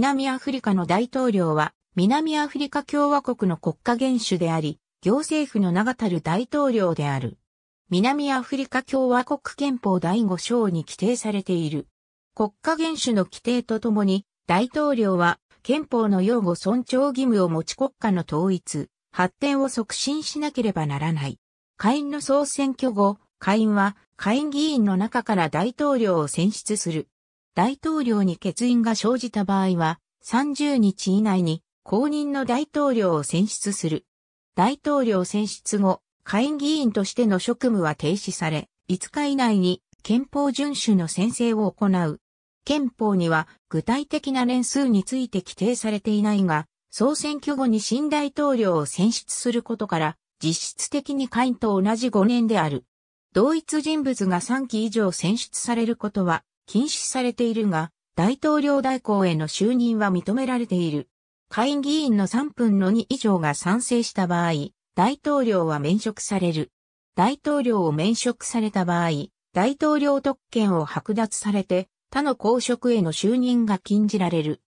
南アフリカの大統領は、南アフリカ共和国の国家元首であり、行政府の長たる大統領である。南アフリカ共和国憲法第5章に規定されている。国家元首の規定とともに、大統領は憲法の擁護尊重義務を持ち国家の統一、発展を促進しなければならない。下院の総選挙後、下院は下院議員の中から大統領を選出する。大統領に欠員が生じた場合は、30日以内に公認の大統領を選出する。大統領選出後、下院議員としての職務は停止され、5日以内に憲法遵守の宣誓を行う。憲法には具体的な年数について規定されていないが、総選挙後に新大統領を選出することから、実質的に下院と同じ5年である。同一人物が3期以上選出されることは、禁止されているが、大統領代行への就任は認められている。会議員の3分の2以上が賛成した場合、大統領は免職される。大統領を免職された場合、大統領特権を剥奪されて、他の公職への就任が禁じられる。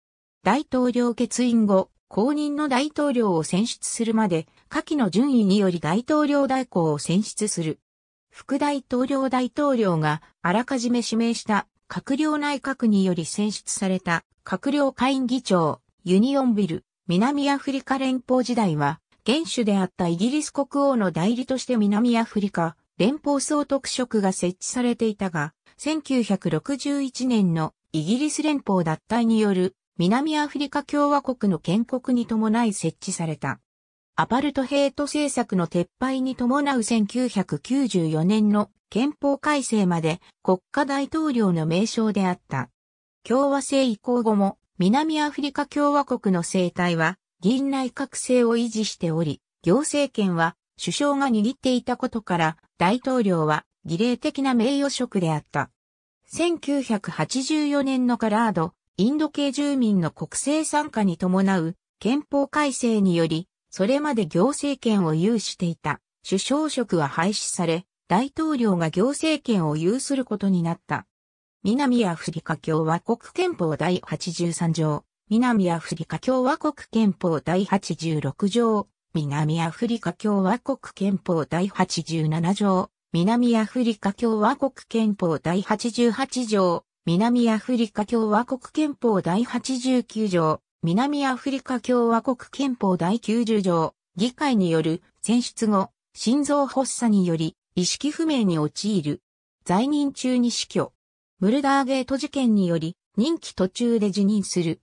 大統領欠員後、公認の大統領を選出するまで、下記の順位により大統領代行を選出する。副大統領大統領があらかじめ指名した閣僚内閣により選出された閣僚会員議長、ユニオンビル、南アフリカ連邦時代は、元首であったイギリス国王の代理として南アフリカ連邦総督職が設置されていたが、1961年のイギリス連邦脱退による南アフリカ共和国の建国に伴い設置された。アパルトヘイト政策の撤廃に伴う1994年の憲法改正まで国家大統領の名称であった。共和制移行後も南アフリカ共和国の政体は議院内閣制を維持しており、行政権は首相が握っていたことから大統領は儀礼的な名誉職であった。1984年のカラード、インド系住民の国政参加に伴う憲法改正により、それまで行政権を有していた首相職は廃止され、大統領が行政権を有することになった。南アフリカ共和国憲法第83条、南アフリカ共和国憲法第86条、南アフリカ共和国憲法第87条、南アフリカ共和国憲法第88条、南アフリカ共和国憲法第89条、南アフリカ共和国憲法第90条、議会による選出後、心臓発作により意識不明に陥る。在任中に死去。ムルダーゲート事件により、任期途中で辞任する。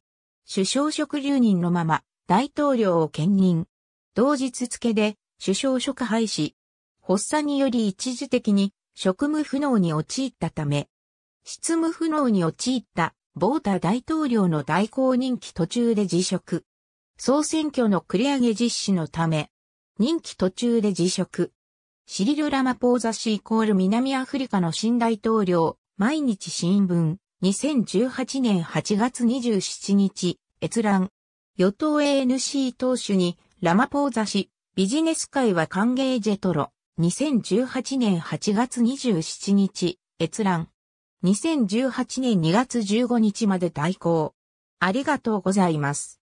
首相職留任のまま、大統領を兼任。同日付で、首相職廃止。発作により一時的に、職務不能に陥ったため、執務不能に陥ったボータ大統領の代行任期途中で辞職。総選挙の繰り上げ実施のため、任期途中で辞職。シリル・ラマポーザ氏イコール南アフリカの新大統領、毎日新聞、2018年8月27日、閲覧。与党 ANC 党首に、ラマポーザ氏、ビジネス界は歓迎ジェトロ、2018年8月27日、閲覧。2018年2月15日まで代行。ありがとうございます。